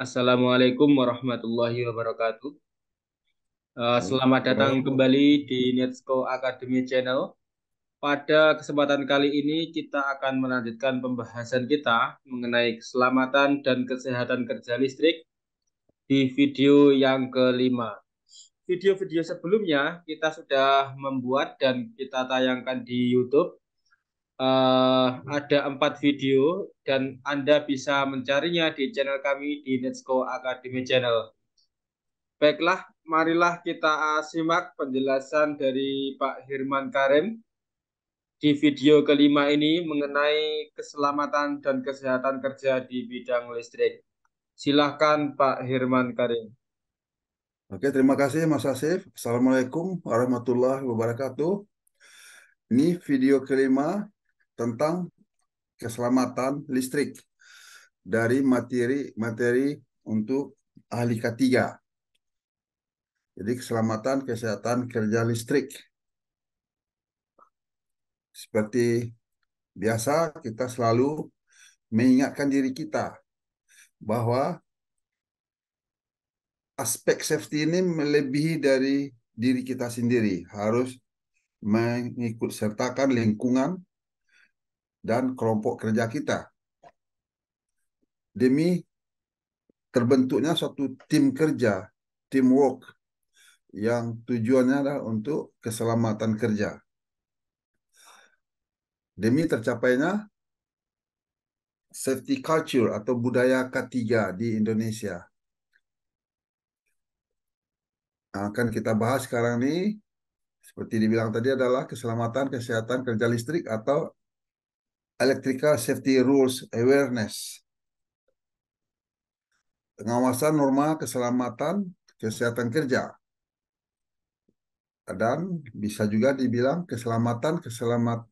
Assalamualaikum warahmatullahi wabarakatuh. Eh, selamat datang kembali di Netsco Academy Channel. Pada kesempatan kali ini kita akan melanjutkan pembahasan kita mengenai keselamatan dan kesehatan kerja listrik di video yang kelima. Video-video sebelumnya kita sudah membuat dan kita tayangkan di YouTube uh, ada empat video dan Anda bisa mencarinya di channel kami di Netsco Academy Channel. Baiklah, marilah kita simak penjelasan dari Pak Hirman Karim di video kelima ini mengenai keselamatan dan kesehatan kerja di bidang listrik. Silahkan Pak Hirman Karim. Oke, terima kasih Mas Asif. Assalamualaikum warahmatullahi wabarakatuh. Ini video kelima tentang keselamatan listrik dari materi materi untuk ahli ketiga. Jadi keselamatan kesehatan kerja listrik. Seperti biasa kita selalu mengingatkan diri kita bahwa aspek safety ini melebihi dari diri kita sendiri. Harus mengikut sertakan lingkungan dan kelompok kerja kita. Demi terbentuknya suatu tim kerja, teamwork, yang tujuannya adalah untuk keselamatan kerja. Demi tercapainya safety culture atau budaya K3 di Indonesia. Akan kita bahas sekarang ini seperti dibilang tadi adalah keselamatan, kesehatan, kerja listrik atau Electrical Safety Rules Awareness. Pengawasan norma keselamatan kesehatan kerja. Dan bisa juga dibilang keselamatan keselamat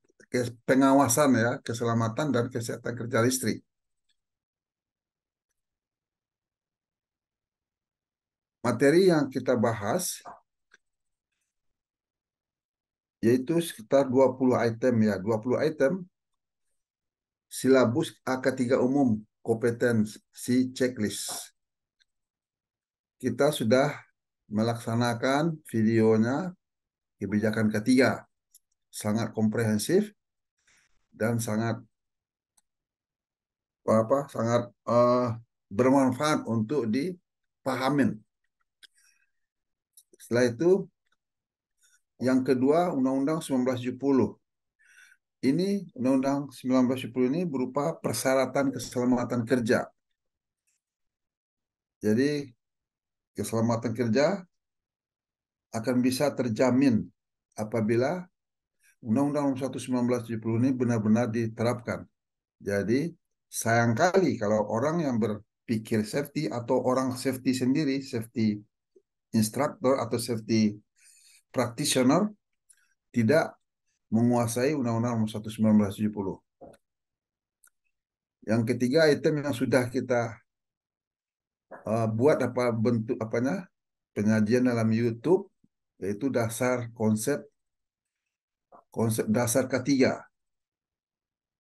pengawasan ya, keselamatan dan kesehatan kerja listrik. Materi yang kita bahas yaitu sekitar 20 item ya, 20 item Silabus AK3 umum, kompetensi checklist. Kita sudah melaksanakan videonya kebijakan ketiga. Sangat komprehensif dan sangat apa sangat uh, bermanfaat untuk dipahamin. Setelah itu yang kedua Undang-Undang 1970 ini Undang-Undang 1910 ini berupa persyaratan keselamatan kerja. Jadi keselamatan kerja akan bisa terjamin apabila Undang-Undang Nomor 1970 ini benar-benar diterapkan. Jadi sayang kali kalau orang yang berpikir safety atau orang safety sendiri, safety instructor atau safety practitioner tidak menguasai Undang-Undang Nomor 1970. Yang ketiga item yang sudah kita uh, buat apa bentuk apanya penyajian dalam YouTube yaitu dasar konsep konsep dasar ketiga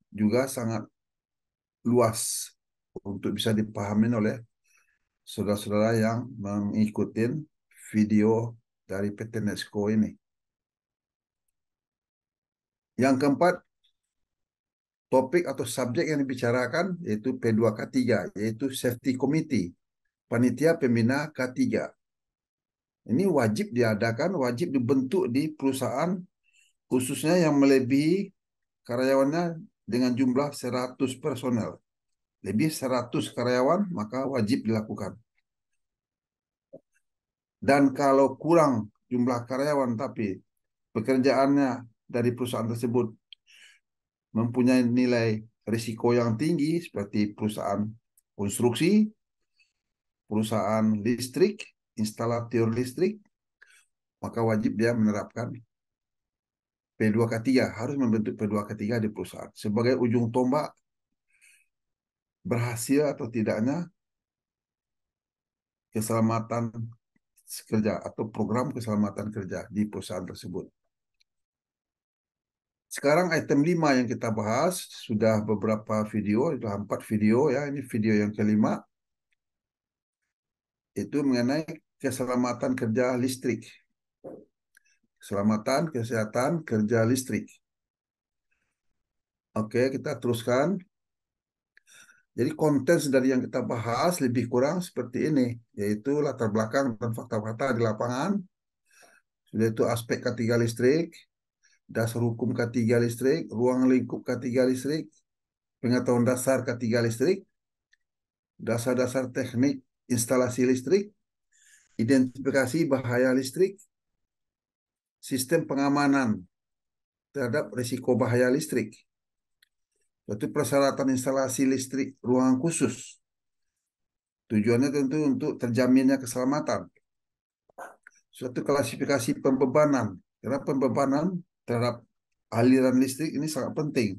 juga sangat luas untuk bisa dipahami oleh saudara-saudara yang mengikuti video dari PT Nesco ini. Yang keempat, topik atau subjek yang dibicarakan yaitu P2K3, yaitu Safety Committee, Panitia Pembina K3. Ini wajib diadakan, wajib dibentuk di perusahaan khususnya yang melebihi karyawannya dengan jumlah 100 personel. Lebih 100 karyawan, maka wajib dilakukan. Dan kalau kurang jumlah karyawan tapi pekerjaannya dari perusahaan tersebut mempunyai nilai risiko yang tinggi seperti perusahaan konstruksi, perusahaan listrik, instalator listrik, maka wajib dia menerapkan P2K3, harus membentuk P2K3 di perusahaan. Sebagai ujung tombak berhasil atau tidaknya keselamatan kerja atau program keselamatan kerja di perusahaan tersebut. Sekarang item 5 yang kita bahas sudah beberapa video, itu empat video ya. Ini video yang kelima itu mengenai keselamatan kerja listrik. Keselamatan, kesehatan, kerja listrik. Oke, kita teruskan. Jadi konten dari yang kita bahas lebih kurang seperti ini, yaitu latar belakang dan fakta-fakta di lapangan, sudah itu aspek ketiga listrik, dasar hukum K3 listrik, ruang lingkup K3 listrik, pengetahuan dasar K3 listrik, dasar-dasar teknik instalasi listrik, identifikasi bahaya listrik, sistem pengamanan terhadap risiko bahaya listrik, yaitu persyaratan instalasi listrik ruangan khusus. Tujuannya tentu untuk terjaminnya keselamatan. Suatu klasifikasi pembebanan. Karena pembebanan terhadap aliran listrik ini sangat penting.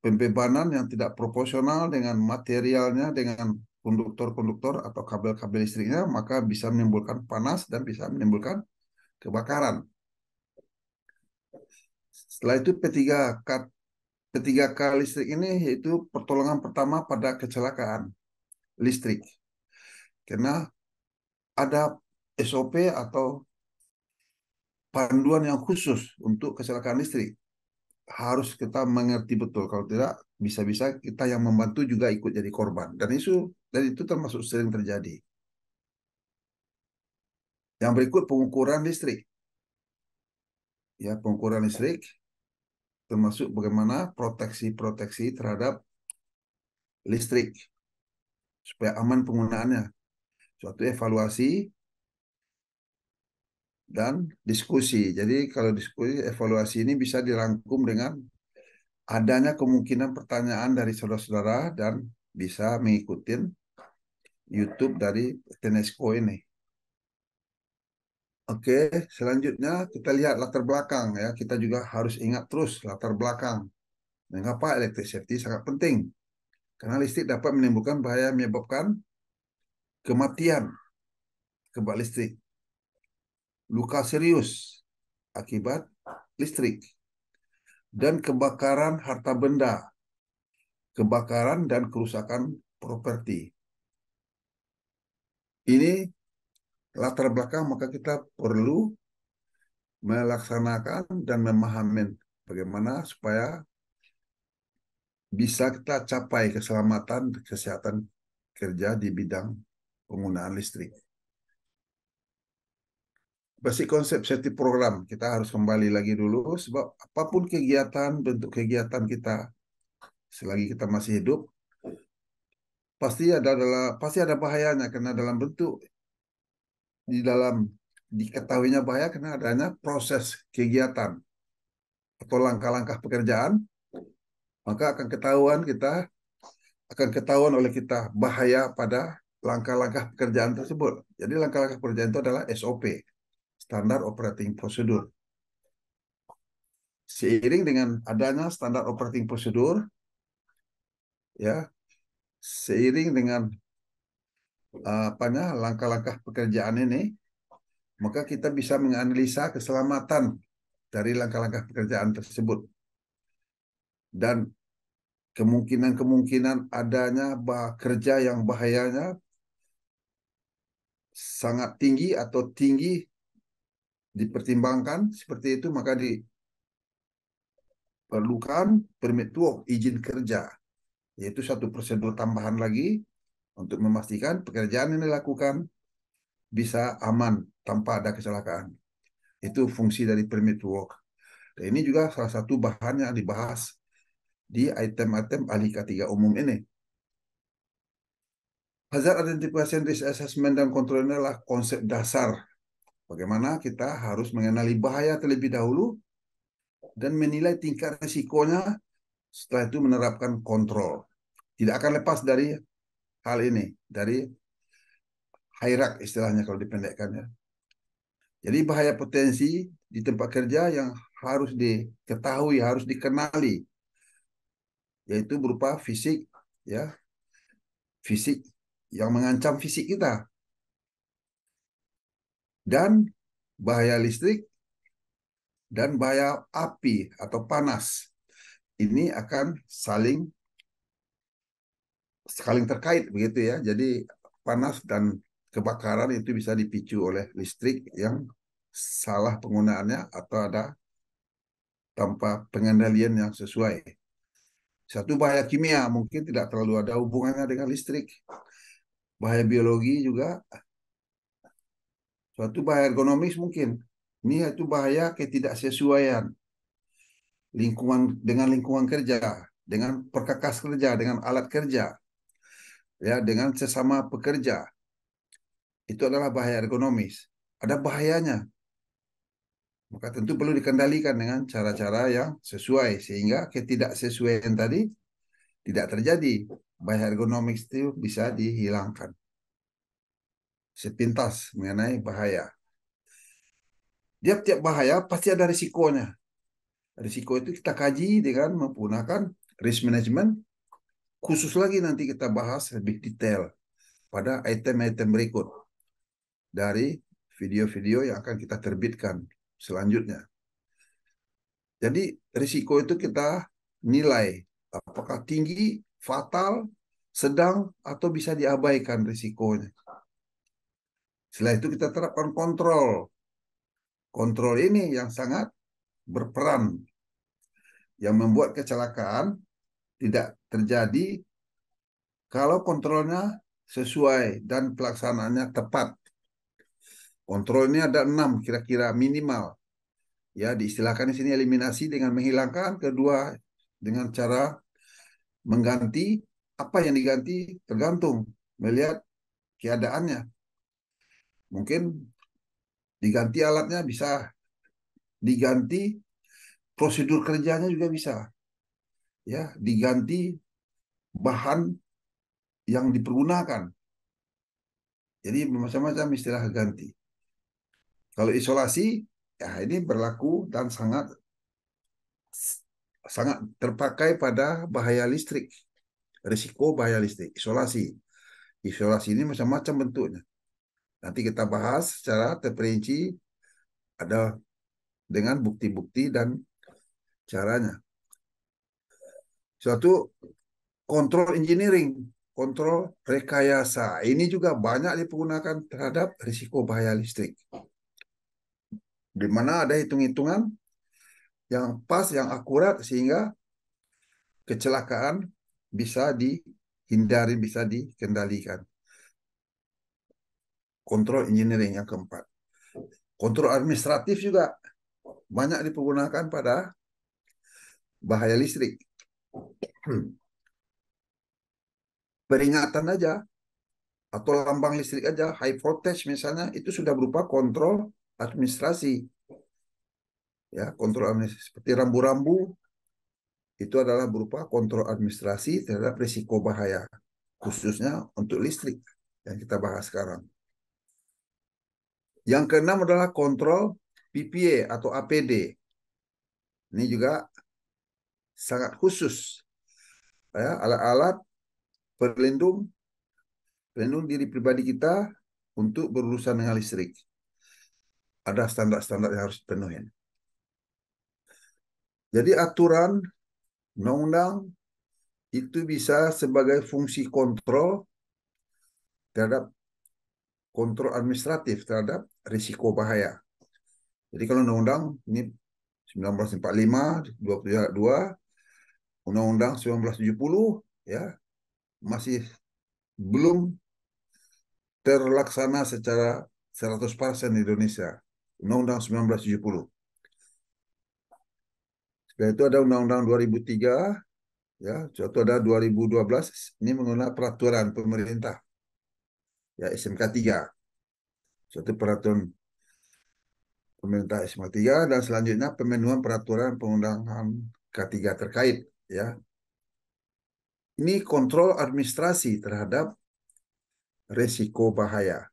Pembebanan yang tidak proporsional dengan materialnya, dengan konduktor-konduktor atau kabel-kabel listriknya, maka bisa menimbulkan panas dan bisa menimbulkan kebakaran. Setelah itu P3K, P3K listrik ini yaitu pertolongan pertama pada kecelakaan listrik. Karena ada SOP atau panduan yang khusus untuk kecelakaan listrik. Harus kita mengerti betul, kalau tidak bisa-bisa kita yang membantu juga ikut jadi korban. Dan itu dan itu termasuk sering terjadi. Yang berikut pengukuran listrik. Ya, pengukuran listrik termasuk bagaimana proteksi-proteksi terhadap listrik supaya aman penggunaannya. Suatu evaluasi dan diskusi. Jadi kalau diskusi evaluasi ini bisa dirangkum dengan adanya kemungkinan pertanyaan dari saudara-saudara dan bisa mengikuti YouTube dari Tenesco ini. Oke, selanjutnya kita lihat latar belakang ya. Kita juga harus ingat terus latar belakang. Mengapa electric safety sangat penting? Karena listrik dapat menimbulkan bahaya menyebabkan kematian kebak listrik luka serius akibat listrik, dan kebakaran harta benda, kebakaran dan kerusakan properti. Ini latar belakang maka kita perlu melaksanakan dan memahami bagaimana supaya bisa kita capai keselamatan kesehatan kerja di bidang penggunaan listrik basic konsep safety program kita harus kembali lagi dulu sebab apapun kegiatan bentuk kegiatan kita selagi kita masih hidup pasti ada adalah pasti ada bahayanya karena dalam bentuk di dalam diketahuinya bahaya karena adanya proses kegiatan atau langkah-langkah pekerjaan maka akan ketahuan kita akan ketahuan oleh kita bahaya pada langkah-langkah pekerjaan tersebut. Jadi langkah-langkah pekerjaan itu adalah SOP standar operating prosedur. Seiring dengan adanya standar operating prosedur, ya, seiring dengan apanya langkah-langkah pekerjaan ini, maka kita bisa menganalisa keselamatan dari langkah-langkah pekerjaan tersebut dan kemungkinan-kemungkinan adanya kerja yang bahayanya sangat tinggi atau tinggi dipertimbangkan seperti itu maka diperlukan permit work izin kerja yaitu satu prosedur tambahan lagi untuk memastikan pekerjaan yang dilakukan bisa aman tanpa ada kecelakaan. Itu fungsi dari permit work. Dan ini juga salah satu bahan yang dibahas di item-item ahli K3 umum ini. Hazard Identification Risk Assessment dan Control ini adalah konsep dasar Bagaimana kita harus mengenali bahaya terlebih dahulu dan menilai tingkat risikonya setelah itu menerapkan kontrol. Tidak akan lepas dari hal ini, dari hairak istilahnya kalau dipendekkan ya. Jadi bahaya potensi di tempat kerja yang harus diketahui, harus dikenali yaitu berupa fisik ya. Fisik yang mengancam fisik kita dan bahaya listrik dan bahaya api atau panas. Ini akan saling saling terkait begitu ya. Jadi panas dan kebakaran itu bisa dipicu oleh listrik yang salah penggunaannya atau ada tanpa pengendalian yang sesuai. Satu bahaya kimia mungkin tidak terlalu ada hubungannya dengan listrik. Bahaya biologi juga Suatu bahaya ergonomis mungkin. Ini itu bahaya ketidaksesuaian lingkungan dengan lingkungan kerja, dengan perkakas kerja, dengan alat kerja, ya dengan sesama pekerja. Itu adalah bahaya ergonomis. Ada bahayanya. Maka tentu perlu dikendalikan dengan cara-cara yang sesuai sehingga ketidaksesuaian tadi tidak terjadi. Bahaya ergonomis itu bisa dihilangkan sepintas mengenai bahaya. tiap tiap bahaya pasti ada risikonya. Risiko itu kita kaji dengan menggunakan risk management. Khusus lagi nanti kita bahas lebih detail pada item-item berikut dari video-video yang akan kita terbitkan selanjutnya. Jadi risiko itu kita nilai apakah tinggi, fatal, sedang, atau bisa diabaikan risikonya. Setelah itu kita terapkan kontrol. Kontrol ini yang sangat berperan yang membuat kecelakaan tidak terjadi kalau kontrolnya sesuai dan pelaksanaannya tepat. Kontrol ini ada enam kira-kira minimal. Ya, diistilahkan di sini eliminasi dengan menghilangkan, kedua dengan cara mengganti apa yang diganti tergantung melihat keadaannya. Mungkin diganti alatnya bisa, diganti prosedur kerjanya juga bisa. Ya, diganti bahan yang dipergunakan. Jadi macam-macam istilah ganti. Kalau isolasi, ya ini berlaku dan sangat sangat terpakai pada bahaya listrik, risiko bahaya listrik, isolasi. Isolasi ini macam-macam bentuknya. Nanti kita bahas secara terperinci ada dengan bukti-bukti dan caranya. Suatu kontrol engineering, kontrol rekayasa. Ini juga banyak dipergunakan terhadap risiko bahaya listrik. Di mana ada hitung-hitungan yang pas, yang akurat sehingga kecelakaan bisa dihindari, bisa dikendalikan kontrol engineering yang keempat. Kontrol administratif juga banyak dipergunakan pada bahaya listrik. Peringatan aja atau lambang listrik aja, high voltage misalnya itu sudah berupa kontrol administrasi. Ya, kontrol administrasi seperti rambu-rambu itu adalah berupa kontrol administrasi terhadap risiko bahaya khususnya untuk listrik yang kita bahas sekarang. Yang keenam adalah kontrol PPA atau APD. Ini juga sangat khusus. alat ya. alat-alat perlindung perlindung diri pribadi kita untuk berurusan dengan listrik. Ada standar-standar yang harus dipenuhi. Jadi aturan undang-undang itu bisa sebagai fungsi kontrol terhadap kontrol administratif terhadap risiko bahaya. Jadi kalau undang-undang ini 1945, 22, undang-undang 1970 ya masih belum terlaksana secara 100% di Indonesia. Undang-undang 1970. Setelah itu ada Undang-Undang 2003, ya, suatu ada 2012, ini mengenai peraturan pemerintah ya SMK 3. Suatu peraturan pemerintah SMK 3 dan selanjutnya pemenuhan peraturan pengundangan K3 terkait ya. Ini kontrol administrasi terhadap resiko bahaya.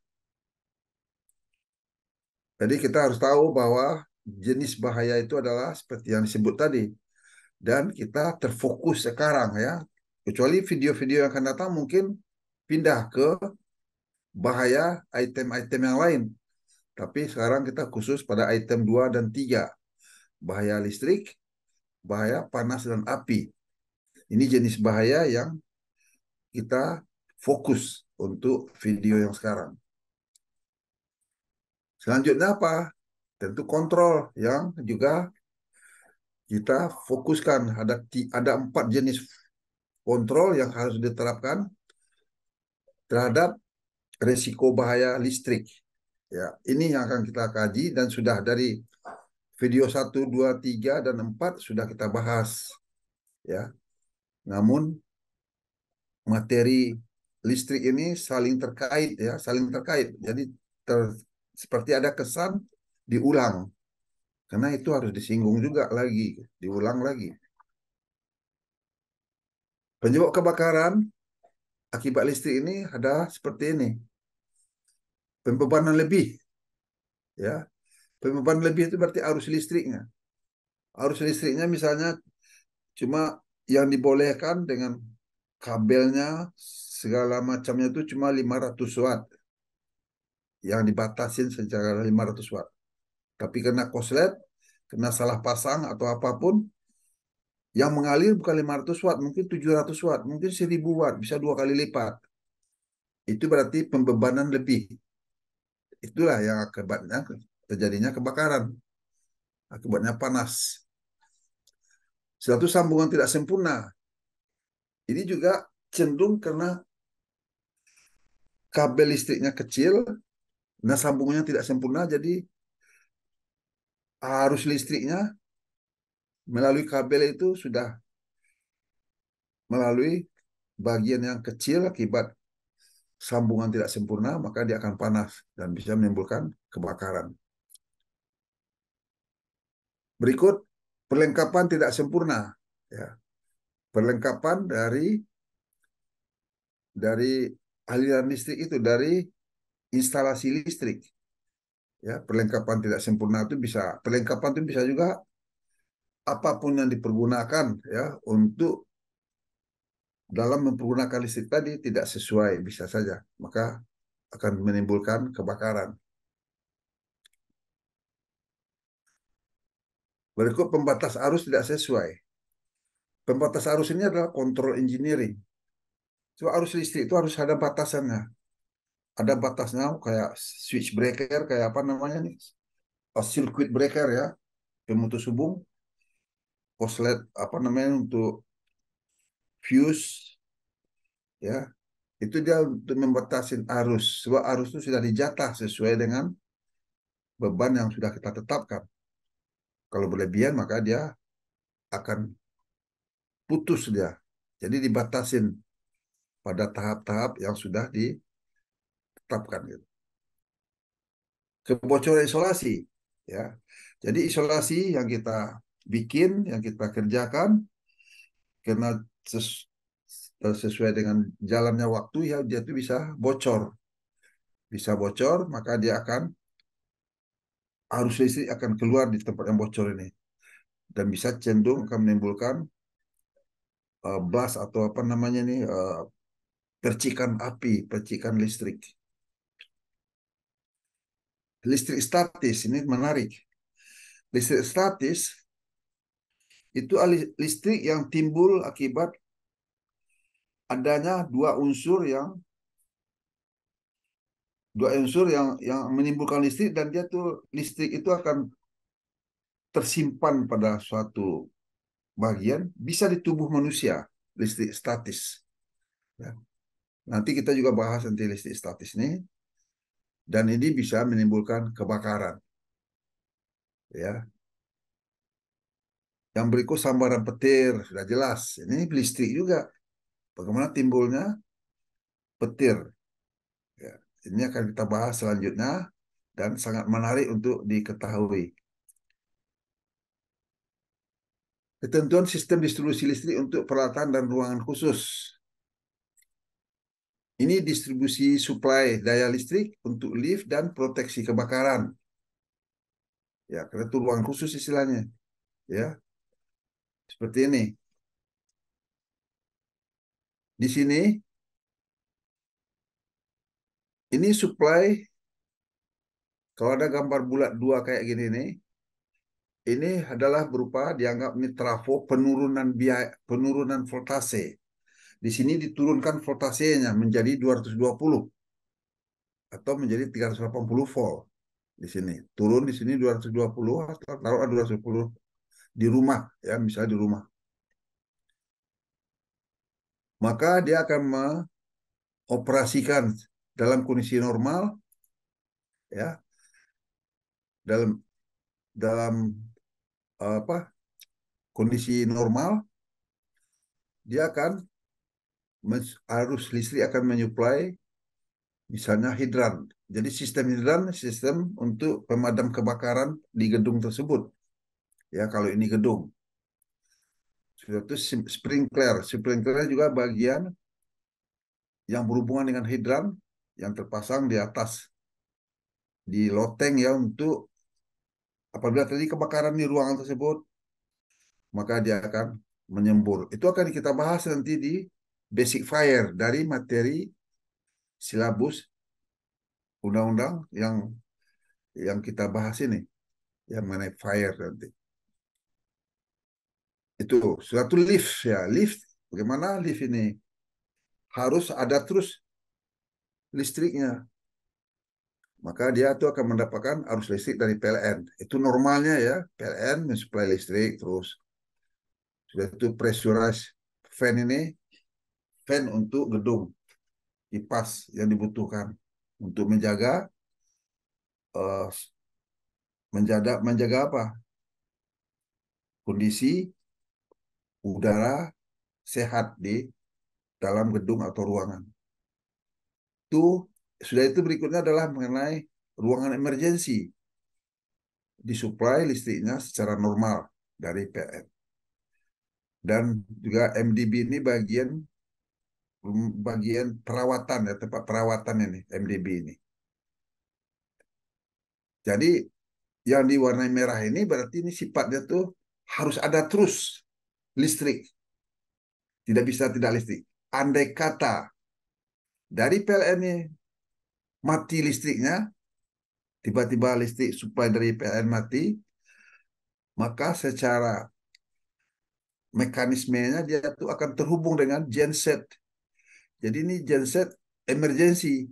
Jadi kita harus tahu bahwa jenis bahaya itu adalah seperti yang disebut tadi. Dan kita terfokus sekarang ya. Kecuali video-video yang akan datang mungkin pindah ke bahaya item-item yang lain. Tapi sekarang kita khusus pada item 2 dan 3. Bahaya listrik, bahaya panas dan api. Ini jenis bahaya yang kita fokus untuk video yang sekarang. Selanjutnya apa? Tentu kontrol yang juga kita fokuskan ada ada empat jenis kontrol yang harus diterapkan terhadap resiko bahaya listrik. Ya, ini yang akan kita kaji dan sudah dari video 1, 2, 3 dan 4 sudah kita bahas. Ya. Namun materi listrik ini saling terkait ya, saling terkait. Jadi ter, seperti ada kesan diulang. Karena itu harus disinggung juga lagi, diulang lagi. Penyebab kebakaran akibat listrik ini ada seperti ini. Pembebanan lebih. Ya. Pembebanan lebih itu berarti arus listriknya. Arus listriknya misalnya cuma yang dibolehkan dengan kabelnya segala macamnya itu cuma 500 watt yang dibatasin secara 500 watt tapi kena koslet kena salah pasang atau apapun yang mengalir bukan 500 watt, mungkin 700 watt, mungkin 1000 watt, bisa dua kali lipat. Itu berarti pembebanan lebih. Itulah yang akibatnya terjadinya kebakaran. Akibatnya panas. satu sambungan tidak sempurna. Ini juga cenderung karena kabel listriknya kecil, nah sambungannya tidak sempurna, jadi arus listriknya melalui Kabel itu sudah melalui bagian yang kecil akibat sambungan tidak sempurna, maka dia akan panas dan bisa menimbulkan kebakaran. Berikut perlengkapan tidak sempurna, ya. Perlengkapan dari dari aliran listrik itu dari instalasi listrik. Ya, perlengkapan tidak sempurna itu bisa perlengkapan itu bisa juga apapun yang dipergunakan ya untuk dalam mempergunakan listrik tadi tidak sesuai bisa saja maka akan menimbulkan kebakaran. Berikut pembatas arus tidak sesuai. Pembatas arus ini adalah kontrol engineering. So, arus listrik itu harus ada batasannya. Ada batasnya kayak switch breaker, kayak apa namanya nih? Oh, circuit breaker ya, pemutus hubung koslet apa namanya untuk fuse ya itu dia untuk membatasi arus sebab arus itu sudah dijatah sesuai dengan beban yang sudah kita tetapkan kalau berlebihan maka dia akan putus dia jadi dibatasin pada tahap-tahap yang sudah ditetapkan gitu. kebocoran isolasi ya jadi isolasi yang kita bikin, yang kita kerjakan, karena sesu eh, sesuai dengan jalannya waktu ya dia itu bisa bocor. Bisa bocor, maka dia akan arus listrik akan keluar di tempat yang bocor ini dan bisa cenderung akan menimbulkan uh, blast atau apa namanya nih eh, uh, percikan api, percikan listrik. Listrik statis ini menarik. Listrik statis itu listrik yang timbul akibat adanya dua unsur yang dua unsur yang yang menimbulkan listrik dan dia tuh listrik itu akan tersimpan pada suatu bagian bisa di tubuh manusia listrik statis. Ya. Nanti kita juga bahas nanti listrik statis ini Dan ini bisa menimbulkan kebakaran. Ya, yang berikut sambaran petir, sudah jelas. Ini listrik juga. Bagaimana timbulnya petir? Ya, ini akan kita bahas selanjutnya dan sangat menarik untuk diketahui. Ketentuan sistem distribusi listrik untuk peralatan dan ruangan khusus. Ini distribusi suplai daya listrik untuk lift dan proteksi kebakaran. Ya, karena itu ruangan khusus istilahnya. Ya, seperti ini. Di sini, ini supply, kalau ada gambar bulat dua kayak gini nih, ini adalah berupa dianggap ini trafo penurunan biaya penurunan voltase. Di sini diturunkan voltasenya menjadi 220 atau menjadi 380 volt di sini. Turun di sini 220 atau taruh 210 di rumah ya misalnya di rumah maka dia akan mengoperasikan dalam kondisi normal ya dalam dalam apa kondisi normal dia akan arus listrik akan menyuplai misalnya hidran jadi sistem hidran sistem untuk pemadam kebakaran di gedung tersebut ya kalau ini gedung. Sudah itu sprinkler, sprinkler juga bagian yang berhubungan dengan hidran yang terpasang di atas di loteng ya untuk apabila tadi kebakaran di ruangan tersebut maka dia akan menyembur. Itu akan kita bahas nanti di basic fire dari materi silabus undang-undang yang yang kita bahas ini yang mengenai fire nanti itu suatu lift ya lift bagaimana lift ini harus ada terus listriknya maka dia itu akan mendapatkan arus listrik dari PLN itu normalnya ya PLN mensuplai listrik terus sudah itu pressurized fan ini fan untuk gedung kipas yang dibutuhkan untuk menjaga uh, eh, menjaga menjaga apa kondisi udara sehat di dalam gedung atau ruangan. Itu sudah itu berikutnya adalah mengenai ruangan emergensi. Disuplai listriknya secara normal dari PN. Dan juga MDB ini bagian bagian perawatan ya tempat perawatan ini MDB ini. Jadi yang diwarnai merah ini berarti ini sifatnya tuh harus ada terus listrik. Tidak bisa tidak listrik. Andai kata dari PLN ini mati listriknya, tiba-tiba listrik supply dari PLN mati, maka secara mekanismenya dia itu akan terhubung dengan genset. Jadi ini genset emergency.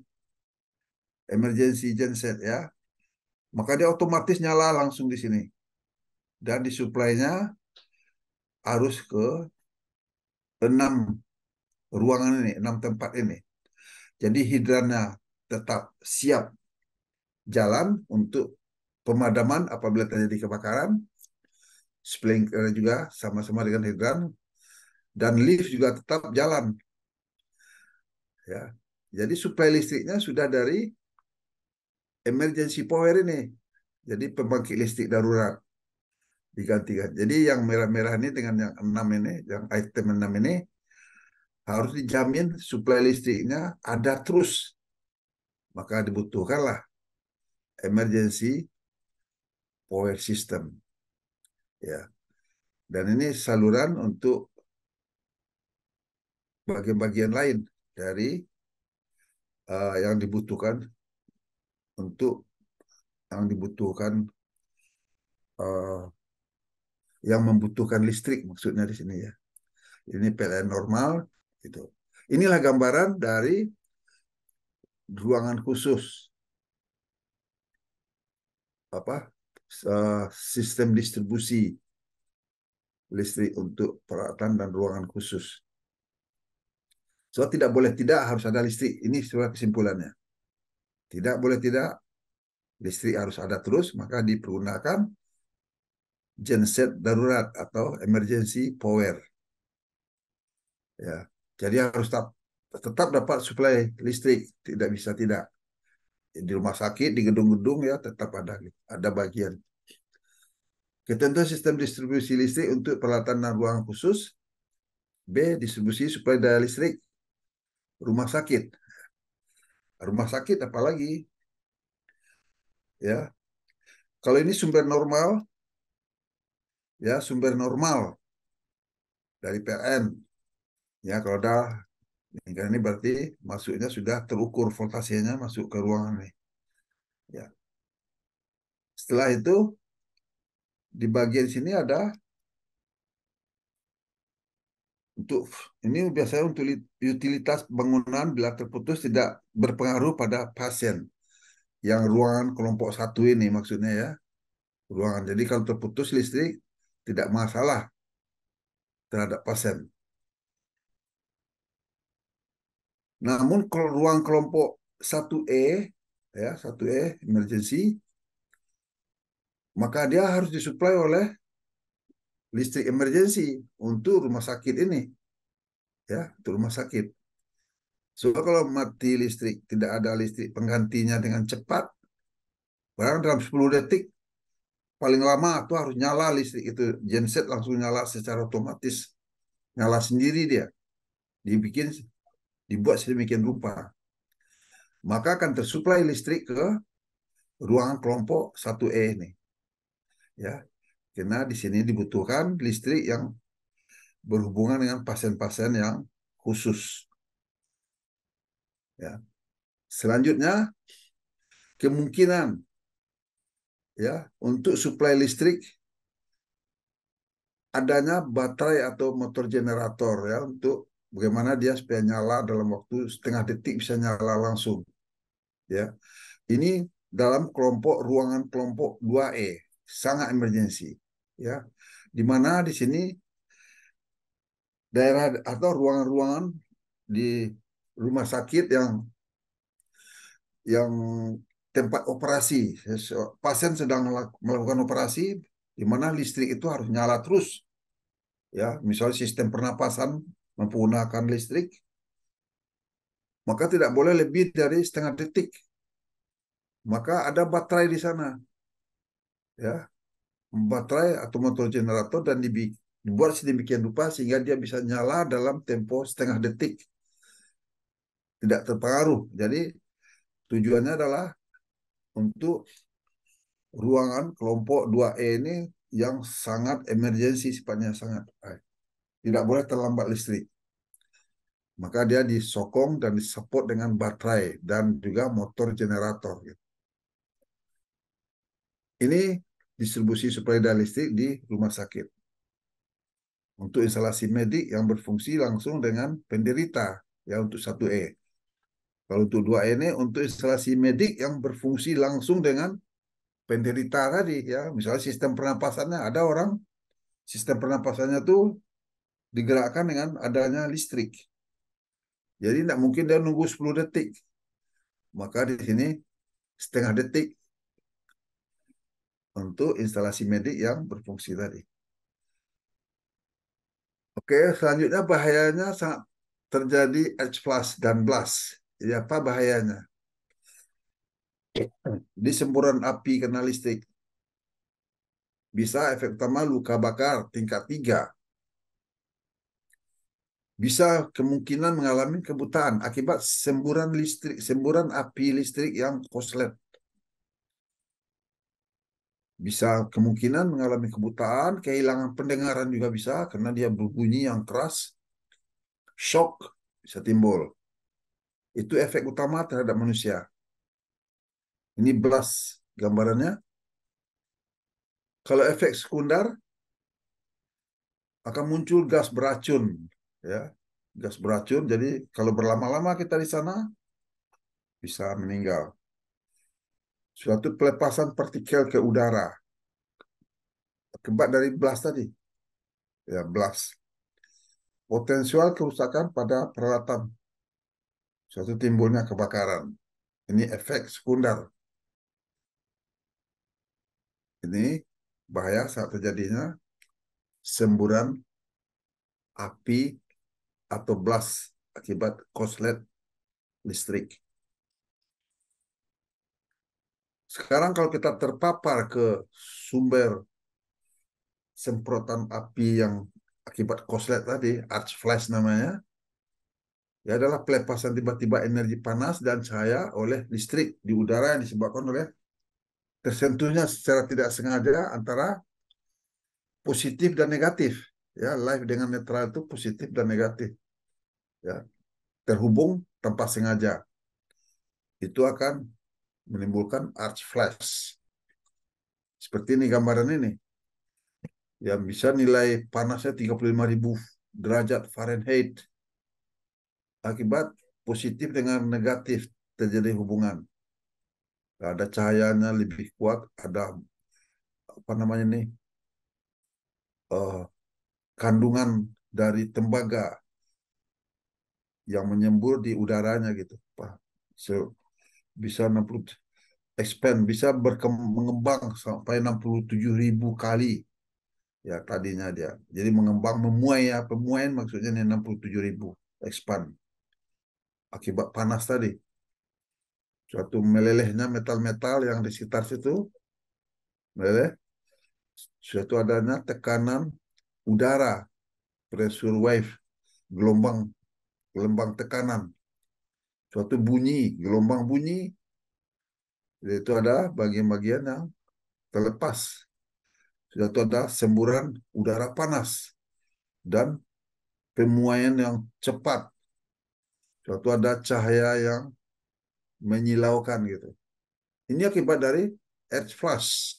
Emergency genset ya. Maka dia otomatis nyala langsung di sini. Dan disuplainya arus ke enam ruangan ini, enam tempat ini. Jadi hidrannya tetap siap jalan untuk pemadaman apabila terjadi kebakaran. Sprinkler juga sama-sama dengan hidran dan lift juga tetap jalan. Ya. Jadi suplai listriknya sudah dari emergency power ini. Jadi pembangkit listrik darurat digantikan. Jadi yang merah-merah ini dengan yang enam ini, yang item enam ini harus dijamin suplai listriknya ada terus. Maka dibutuhkanlah emergency power system. Ya. Dan ini saluran untuk bagian-bagian lain dari uh, yang dibutuhkan untuk yang dibutuhkan uh, yang membutuhkan listrik maksudnya di sini ya. Ini PLN normal itu. Inilah gambaran dari ruangan khusus apa sistem distribusi listrik untuk peralatan dan ruangan khusus. So tidak boleh tidak harus ada listrik. Ini sudah kesimpulannya. Tidak boleh tidak listrik harus ada terus maka dipergunakan genset darurat atau emergency power. Ya, jadi harus tetap, tetap dapat suplai listrik, tidak bisa tidak. Di rumah sakit, di gedung-gedung ya tetap ada ada bagian. Ketentuan sistem distribusi listrik untuk peralatan dan ruang khusus. B. Distribusi suplai daya listrik rumah sakit. Rumah sakit apalagi? Ya. Kalau ini sumber normal, ya sumber normal dari PLN. Ya kalau dah ini berarti masuknya sudah terukur voltasinya masuk ke ruangan ini. Ya. Setelah itu di bagian sini ada untuk ini biasanya untuk utilitas bangunan bila terputus tidak berpengaruh pada pasien yang ruangan kelompok satu ini maksudnya ya ruangan jadi kalau terputus listrik tidak masalah terhadap pasien. Namun kalau ruang kelompok 1E ya 1E emergency maka dia harus disuplai oleh listrik emergency untuk rumah sakit ini ya untuk rumah sakit so kalau mati listrik tidak ada listrik penggantinya dengan cepat barang dalam 10 detik paling lama itu harus nyala listrik itu genset langsung nyala secara otomatis nyala sendiri dia dibikin dibuat sedemikian rupa maka akan tersuplai listrik ke ruangan kelompok 1E ini ya karena di sini dibutuhkan listrik yang berhubungan dengan pasien-pasien yang khusus ya selanjutnya kemungkinan ya untuk suplai listrik adanya baterai atau motor generator ya untuk bagaimana dia supaya nyala dalam waktu setengah detik bisa nyala langsung ya ini dalam kelompok ruangan kelompok 2E sangat emergensi ya di mana di sini daerah atau ruangan-ruangan di rumah sakit yang yang tempat operasi. Pasien sedang melakukan operasi di mana listrik itu harus nyala terus. Ya, misalnya sistem pernapasan menggunakan listrik, maka tidak boleh lebih dari setengah detik. Maka ada baterai di sana. Ya, baterai atau motor generator dan dibuat sedemikian rupa sehingga dia bisa nyala dalam tempo setengah detik. Tidak terpengaruh. Jadi tujuannya adalah untuk ruangan kelompok 2E ini yang sangat emergensi sifatnya sangat tidak boleh terlambat listrik. Maka dia disokong dan disupport dengan baterai dan juga motor generator. Gitu. Ini distribusi suplai daya listrik di rumah sakit. Untuk instalasi medik yang berfungsi langsung dengan penderita ya untuk 1E. Kalau untuk dua ini untuk instalasi medik yang berfungsi langsung dengan penderita tadi ya, misalnya sistem pernapasannya ada orang sistem pernapasannya tuh digerakkan dengan adanya listrik. Jadi tidak mungkin dia nunggu 10 detik. Maka di sini setengah detik untuk instalasi medik yang berfungsi tadi. Oke, selanjutnya bahayanya sangat terjadi edge plus dan blast. Jadi apa bahayanya? semburan api kena listrik. Bisa efek utama luka bakar tingkat 3. Bisa kemungkinan mengalami kebutaan akibat semburan listrik, semburan api listrik yang koslet. Bisa kemungkinan mengalami kebutaan, kehilangan pendengaran juga bisa karena dia berbunyi yang keras. Shock bisa timbul itu efek utama terhadap manusia. Ini belas gambarannya. Kalau efek sekunder akan muncul gas beracun, ya gas beracun. Jadi kalau berlama-lama kita di sana bisa meninggal. Suatu pelepasan partikel ke udara akibat dari blast tadi. Ya blast. Potensial kerusakan pada peralatan suatu timbulnya kebakaran. Ini efek sekunder. Ini bahaya saat terjadinya semburan api atau blast akibat korslet listrik. Sekarang kalau kita terpapar ke sumber semprotan api yang akibat korslet tadi, arch flash namanya, ya adalah pelepasan tiba-tiba energi panas dan cahaya oleh listrik di udara yang disebabkan oleh tersentuhnya secara tidak sengaja antara positif dan negatif ya live dengan netral itu positif dan negatif ya terhubung tanpa sengaja itu akan menimbulkan arch flash seperti ini gambaran ini yang bisa nilai panasnya 35.000 derajat Fahrenheit akibat positif dengan negatif terjadi hubungan. Ada cahayanya lebih kuat, ada apa namanya nih eh, uh, kandungan dari tembaga yang menyembur di udaranya gitu, Pak. So, bisa 60 expand bisa berkembang sampai 67 ribu kali ya tadinya dia. Jadi mengembang memuai ya, pemuaian maksudnya 67 ribu expand akibat panas tadi. Suatu melelehnya metal-metal yang di sekitar situ, meleleh. Suatu adanya tekanan udara, pressure wave, gelombang, gelombang tekanan. Suatu bunyi, gelombang bunyi, itu ada bagian-bagian yang terlepas. Suatu ada semburan udara panas dan pemuaian yang cepat Suatu ada cahaya yang menyilaukan gitu. Ini akibat dari edge flash.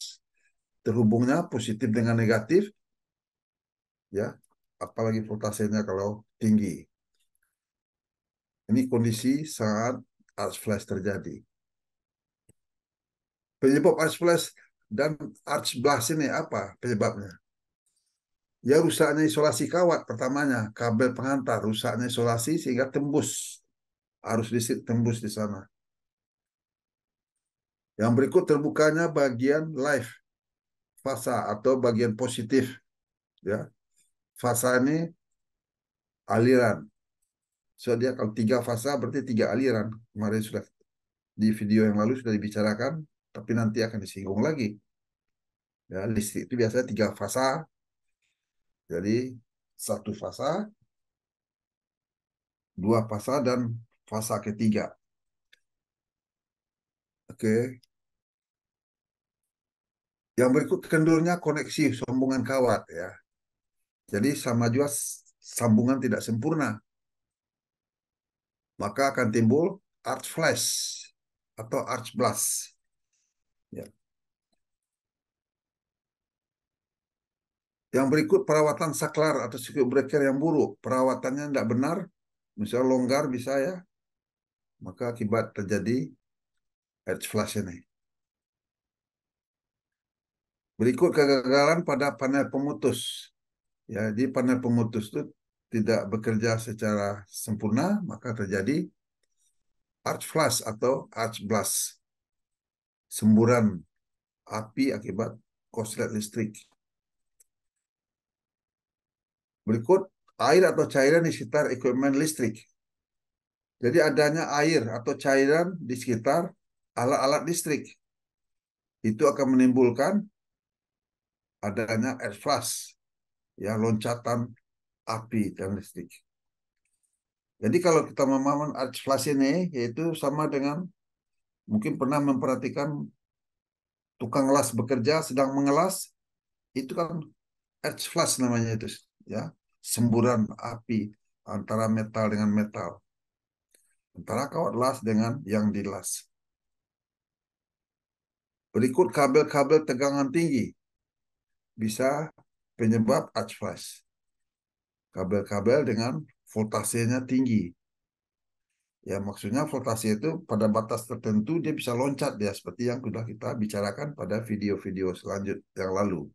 Terhubungnya positif dengan negatif. Ya, apalagi voltasenya kalau tinggi. Ini kondisi saat arch flash terjadi. Penyebab arch flash dan arch blast ini apa penyebabnya? ya rusaknya isolasi kawat pertamanya kabel pengantar rusaknya isolasi sehingga tembus arus listrik tembus di sana. Yang berikut terbukanya bagian live fasa atau bagian positif ya. Fasa ini aliran. So dia kalau tiga fasa berarti tiga aliran. Kemarin sudah di video yang lalu sudah dibicarakan, tapi nanti akan disinggung lagi. Ya, listrik itu biasanya tiga fasa, jadi satu fasa, dua fasa, dan fasa ketiga. Oke. Yang berikut kendurnya koneksi sambungan kawat ya. Jadi sama juga sambungan tidak sempurna. Maka akan timbul arch flash atau arch blast. Ya. Yang berikut perawatan saklar atau circuit breaker yang buruk. Perawatannya tidak benar, misalnya longgar bisa ya. Maka akibat terjadi edge flash ini. Berikut kegagalan pada panel pemutus. Ya, di panel pemutus itu tidak bekerja secara sempurna, maka terjadi arch flash atau arch blast. Semburan api akibat korslet listrik. Berikut air atau cairan di sekitar equipment listrik. Jadi adanya air atau cairan di sekitar alat-alat listrik. Itu akan menimbulkan adanya air flash, ya loncatan api dan listrik. Jadi kalau kita memahami air flash ini, yaitu sama dengan mungkin pernah memperhatikan tukang las bekerja sedang mengelas, itu kan air flash namanya itu ya semburan api antara metal dengan metal antara kawat las dengan yang dilas berikut kabel-kabel tegangan tinggi bisa penyebab flash. kabel-kabel dengan voltasenya tinggi Ya maksudnya voltase itu pada batas tertentu dia bisa loncat ya seperti yang sudah kita bicarakan pada video-video selanjut yang lalu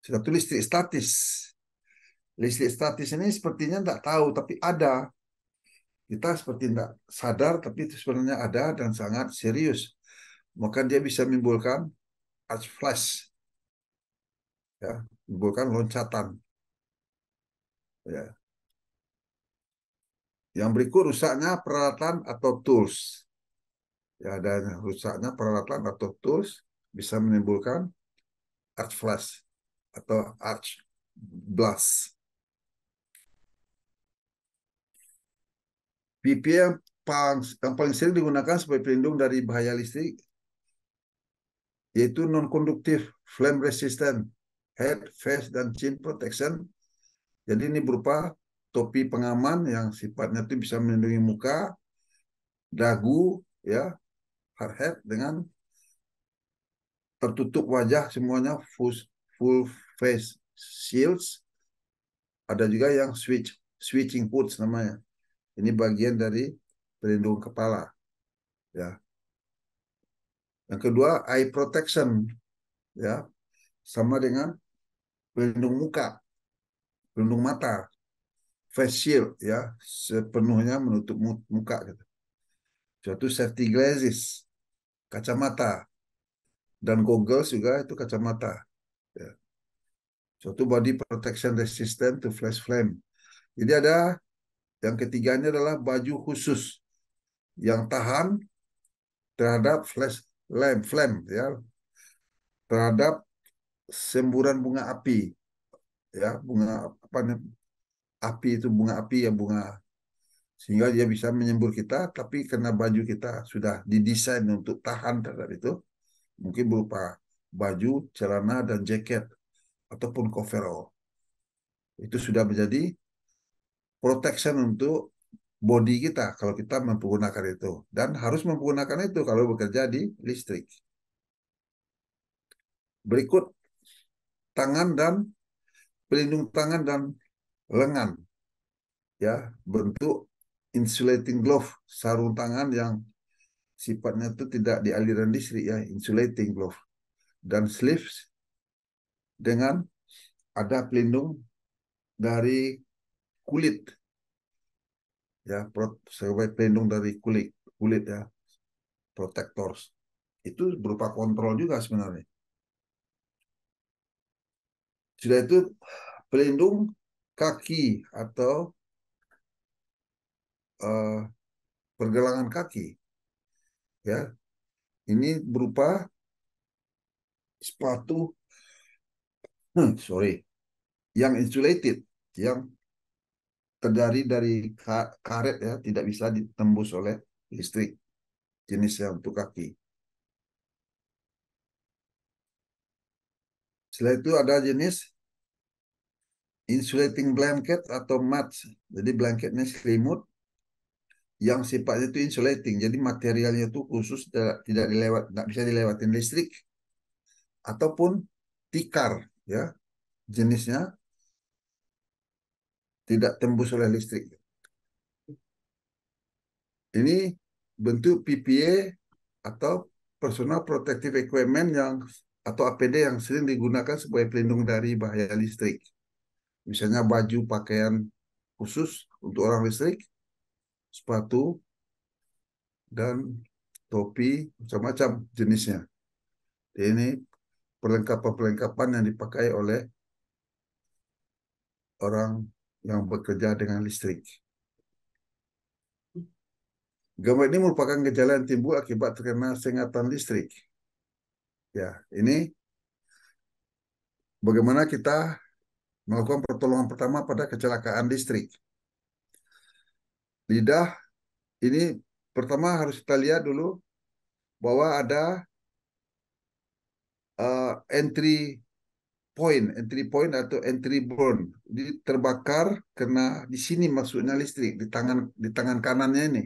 tulis listrik statis. Listrik statis ini sepertinya tidak tahu, tapi ada. Kita seperti tidak sadar, tapi itu sebenarnya ada dan sangat serius. Maka dia bisa menimbulkan arch flash. Ya, menimbulkan loncatan. Ya. Yang berikut rusaknya peralatan atau tools. Ya, dan rusaknya peralatan atau tools bisa menimbulkan arch flash atau arch blast. PPA yang paling, yang paling sering digunakan sebagai pelindung dari bahaya listrik yaitu non konduktif, flame resistant, head, face, dan chin protection. Jadi ini berupa topi pengaman yang sifatnya itu bisa melindungi muka, dagu, ya, hard head dengan tertutup wajah semuanya full, full face shields, ada juga yang switch switching hoods namanya. Ini bagian dari pelindung kepala. Ya. Yang kedua eye protection ya. Sama dengan pelindung muka, pelindung mata, face shield ya, sepenuhnya menutup muka gitu. safety glasses, kacamata dan goggles juga itu kacamata Suatu body protection resistant to flash flame. Jadi ada yang ketiganya adalah baju khusus yang tahan terhadap flash flame, flame ya. Terhadap semburan bunga api. Ya, bunga apa nih? Api itu bunga api ya bunga sehingga dia bisa menyembur kita tapi karena baju kita sudah didesain untuk tahan terhadap itu mungkin berupa baju celana dan jaket ataupun coverall. Itu sudah menjadi protection untuk body kita kalau kita menggunakan itu dan harus menggunakan itu kalau bekerja di listrik. Berikut tangan dan pelindung tangan dan lengan. Ya, bentuk insulating glove, sarung tangan yang sifatnya itu tidak di aliran listrik ya, insulating glove dan sleeves dengan ada pelindung dari kulit ya sebagai pelindung dari kulit kulit ya protectors itu berupa kontrol juga sebenarnya sudah itu pelindung kaki atau uh, pergelangan kaki ya ini berupa sepatu hmm, sorry, yang insulated, yang terdiri dari karet ya, tidak bisa ditembus oleh listrik, jenisnya untuk kaki. Setelah itu ada jenis insulating blanket atau mat. Jadi blanketnya selimut yang sifatnya itu insulating. Jadi materialnya itu khusus tidak dilewat, tidak bisa dilewatin listrik ataupun tikar ya jenisnya tidak tembus oleh listrik. Ini bentuk PPA atau personal protective equipment yang atau APD yang sering digunakan sebagai pelindung dari bahaya listrik. Misalnya baju pakaian khusus untuk orang listrik, sepatu, dan topi macam-macam jenisnya. Ini perlengkapan-perlengkapan yang dipakai oleh orang yang bekerja dengan listrik. Gambar ini merupakan gejala yang timbul akibat terkena sengatan listrik. Ya, ini bagaimana kita melakukan pertolongan pertama pada kecelakaan listrik. Lidah ini pertama harus kita lihat dulu bahwa ada uh, entry point, entry point atau entry burn. Jadi terbakar karena di sini masuknya listrik di tangan di tangan kanannya ini.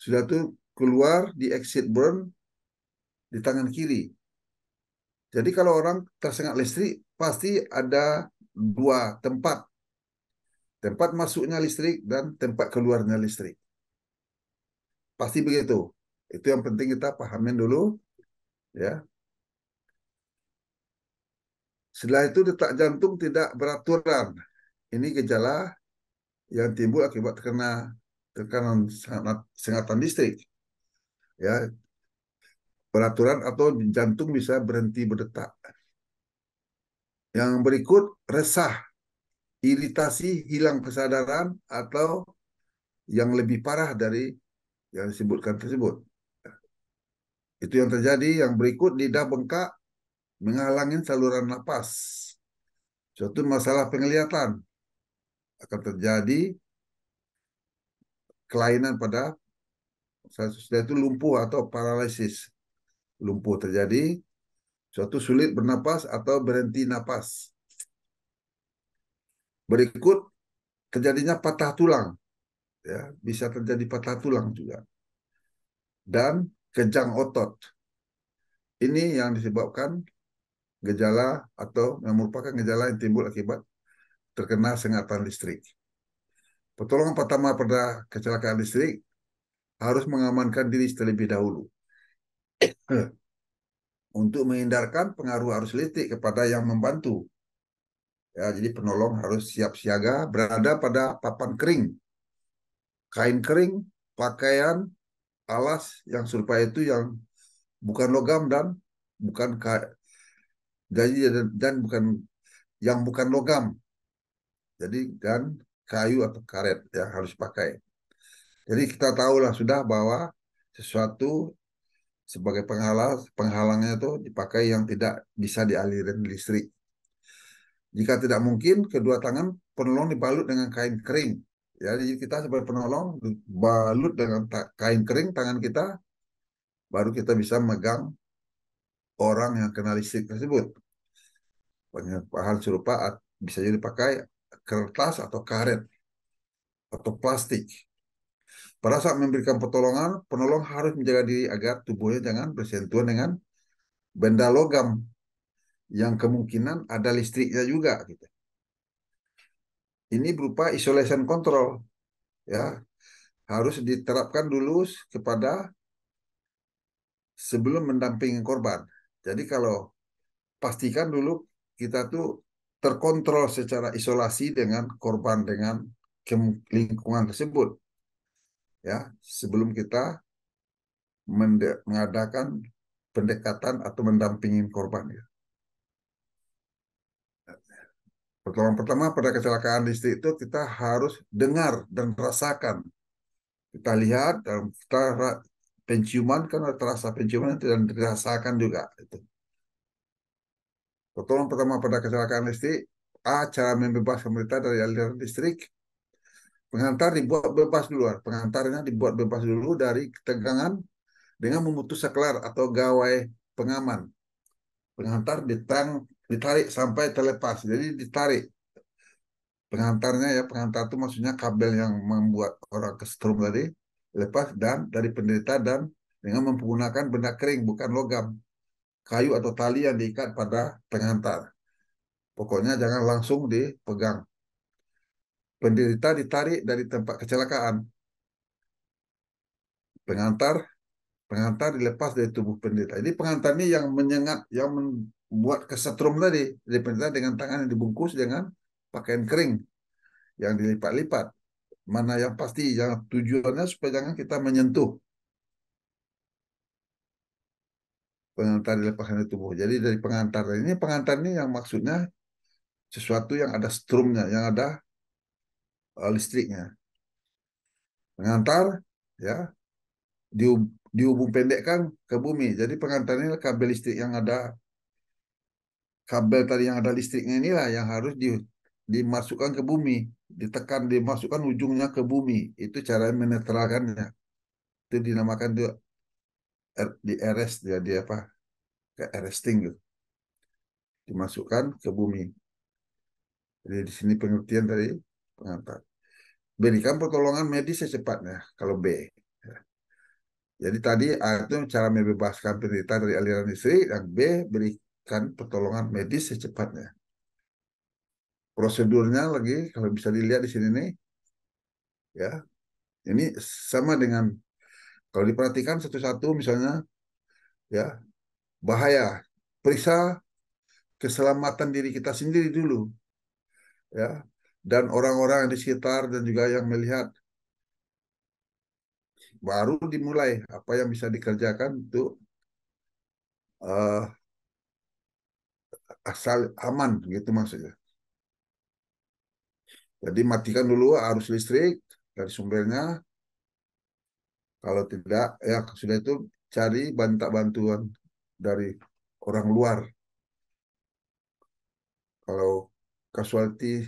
Sudah tuh keluar di exit burn di tangan kiri. Jadi kalau orang tersengat listrik pasti ada dua tempat. Tempat masuknya listrik dan tempat keluarnya listrik. Pasti begitu. Itu yang penting kita pahamin dulu ya setelah itu detak jantung tidak beraturan. Ini gejala yang timbul akibat terkena tekanan sangat sengatan listrik. Ya. Beraturan atau jantung bisa berhenti berdetak. Yang berikut resah, iritasi, hilang kesadaran atau yang lebih parah dari yang disebutkan tersebut. Itu yang terjadi. Yang berikut lidah bengkak, menghalangi saluran napas. Suatu masalah penglihatan akan terjadi kelainan pada sudah itu lumpuh atau paralisis. Lumpuh terjadi, suatu sulit bernapas atau berhenti napas. Berikut terjadinya patah tulang. Ya, bisa terjadi patah tulang juga. Dan kejang otot. Ini yang disebabkan gejala atau yang merupakan gejala yang timbul akibat terkena sengatan listrik. Pertolongan pertama pada kecelakaan listrik harus mengamankan diri terlebih dahulu untuk menghindarkan pengaruh arus listrik kepada yang membantu. Ya, jadi penolong harus siap siaga, berada pada papan kering, kain kering, pakaian, alas yang serupa itu yang bukan logam dan bukan Gaji dan bukan yang bukan logam. Jadi dan kayu atau karet ya harus pakai. Jadi kita tahulah sudah bahwa sesuatu sebagai penghalang penghalangnya itu dipakai yang tidak bisa dialirin listrik. Jika tidak mungkin, kedua tangan penolong dibalut dengan kain kering. Ya, jadi kita sebagai penolong balut dengan kain kering tangan kita, baru kita bisa megang orang yang kena listrik tersebut. Hal serupa bisa jadi pakai kertas atau karet atau plastik. Pada saat memberikan pertolongan, penolong harus menjaga diri agar tubuhnya jangan bersentuhan dengan benda logam yang kemungkinan ada listriknya juga gitu. Ini berupa isolation control ya. Harus diterapkan dulu kepada sebelum mendampingi korban. Jadi kalau pastikan dulu kita tuh terkontrol secara isolasi dengan korban dengan lingkungan tersebut. Ya, sebelum kita mengadakan pendekatan atau mendampingi korban ya. Pertolongan pertama pada kecelakaan listrik itu kita harus dengar dan rasakan. Kita lihat dan kita penciuman kan terasa penciuman itu dan dirasakan juga itu. Pertolongan pertama pada kecelakaan listrik, A. Cara membebaskan pemerintah dari aliran listrik. Pengantar dibuat bebas dulu. Pengantarnya dibuat bebas dulu dari ketegangan dengan memutus saklar atau gawai pengaman. Pengantar ditang, ditarik sampai terlepas. Jadi ditarik. Pengantarnya ya, pengantar itu maksudnya kabel yang membuat orang kesetrum tadi lepas dan dari penderita dan dengan menggunakan benda kering bukan logam, kayu atau tali yang diikat pada pengantar. Pokoknya jangan langsung dipegang. Penderita ditarik dari tempat kecelakaan. Pengantar pengantar dilepas dari tubuh penderita. Ini pengantar ini yang menyengat, yang membuat kesetrum tadi. Jadi penderita dengan tangan yang dibungkus dengan pakaian kering yang dilipat-lipat mana yang pasti yang tujuannya supaya jangan kita menyentuh pengantar dilepaskan tubuh. Jadi dari pengantar ini pengantar ini yang maksudnya sesuatu yang ada strumnya, yang ada eh, listriknya. Pengantar ya di dihubung pendekkan ke bumi. Jadi pengantar ini kabel listrik yang ada kabel tadi yang ada listriknya inilah yang harus di, dimasukkan ke bumi, ditekan, dimasukkan ujungnya ke bumi. Itu cara menetralkannya. Itu dinamakan dia er, di RS dia di apa? Ke arresting gitu. Dimasukkan ke bumi. Jadi di sini pengertian dari pengantar. Berikan pertolongan medis secepatnya kalau B. Jadi tadi A ah, itu cara membebaskan penderita dari aliran listrik, dan B berikan pertolongan medis secepatnya prosedurnya lagi kalau bisa dilihat di sini nih ya ini sama dengan kalau diperhatikan satu-satu misalnya ya bahaya periksa keselamatan diri kita sendiri dulu ya dan orang-orang di sekitar dan juga yang melihat baru dimulai apa yang bisa dikerjakan untuk uh, eh, asal aman gitu maksudnya jadi matikan dulu arus listrik dari sumbernya. Kalau tidak, ya sudah itu cari bantak bantuan dari orang luar. Kalau casualty,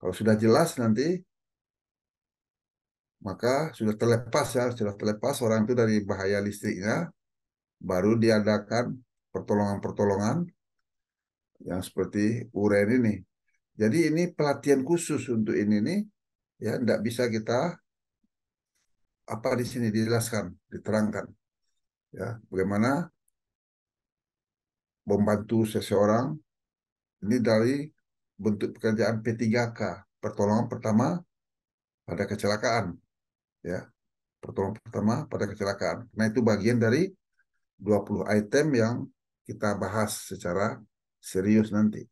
kalau sudah jelas nanti, maka sudah terlepas ya, sudah terlepas orang itu dari bahaya listriknya, baru diadakan pertolongan-pertolongan yang seperti uren ini jadi ini pelatihan khusus untuk ini nih, ya tidak bisa kita apa di sini dijelaskan, diterangkan, ya bagaimana membantu seseorang ini dari bentuk pekerjaan P3K, pertolongan pertama pada kecelakaan, ya pertolongan pertama pada kecelakaan. Nah itu bagian dari 20 item yang kita bahas secara serius nanti.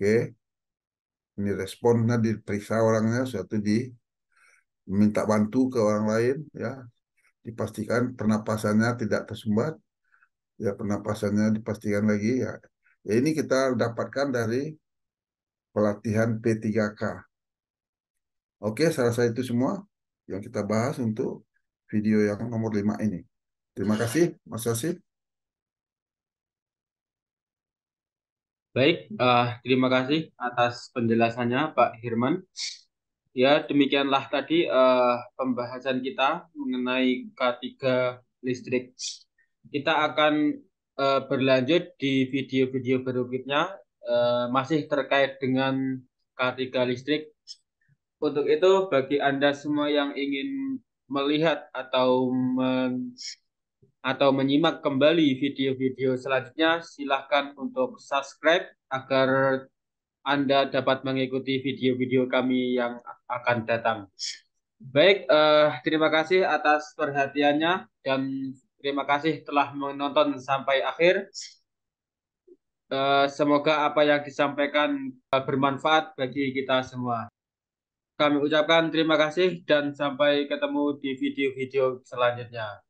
Oke. Ini responnya diperiksa orangnya, suatu di minta bantu ke orang lain ya. Dipastikan pernapasannya tidak tersumbat. Ya pernapasannya dipastikan lagi ya. ya ini kita dapatkan dari pelatihan P3K. Oke, saya rasa itu semua yang kita bahas untuk video yang nomor 5 ini. Terima kasih, Mas Yosif. Baik, uh, terima kasih atas penjelasannya, Pak Herman. Ya, demikianlah tadi uh, pembahasan kita mengenai K3 listrik. Kita akan uh, berlanjut di video-video berikutnya, masih terkait dengan K3 listrik. Untuk itu, bagi Anda semua yang ingin melihat atau men atau menyimak kembali video-video selanjutnya, silahkan untuk subscribe agar Anda dapat mengikuti video-video kami yang akan datang. Baik, eh, terima kasih atas perhatiannya dan terima kasih telah menonton sampai akhir. Eh, semoga apa yang disampaikan bermanfaat bagi kita semua. Kami ucapkan terima kasih dan sampai ketemu di video-video selanjutnya.